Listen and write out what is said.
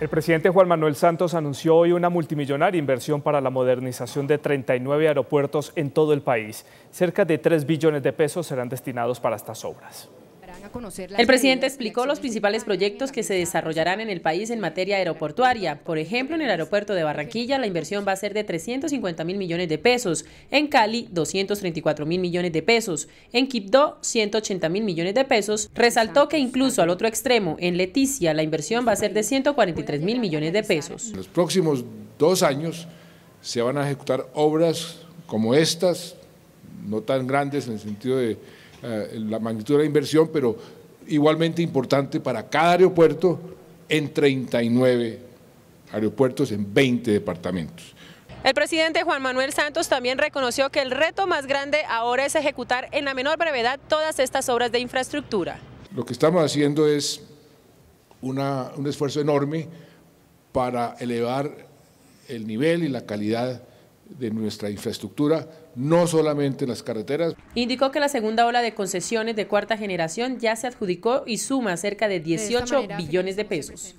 El presidente Juan Manuel Santos anunció hoy una multimillonaria inversión para la modernización de 39 aeropuertos en todo el país. Cerca de 3 billones de pesos serán destinados para estas obras. El presidente explicó los principales proyectos que se desarrollarán en el país en materia aeroportuaria. Por ejemplo, en el aeropuerto de Barranquilla la inversión va a ser de 350 mil millones de pesos, en Cali 234 mil millones de pesos, en Quibdó 180 mil millones de pesos. Resaltó que incluso al otro extremo, en Leticia, la inversión va a ser de 143 mil millones de pesos. En los próximos dos años se van a ejecutar obras como estas, no tan grandes en el sentido de eh, la magnitud de la inversión, pero igualmente importante para cada aeropuerto en 39 aeropuertos en 20 departamentos. El presidente Juan Manuel Santos también reconoció que el reto más grande ahora es ejecutar en la menor brevedad todas estas obras de infraestructura. Lo que estamos haciendo es un esfuerzo enorme para elevar el nivel y la calidad de nuestra infraestructura, no solamente en las carreteras. Indicó que la segunda ola de concesiones de cuarta generación ya se adjudicó y suma cerca de 18 billones de pesos.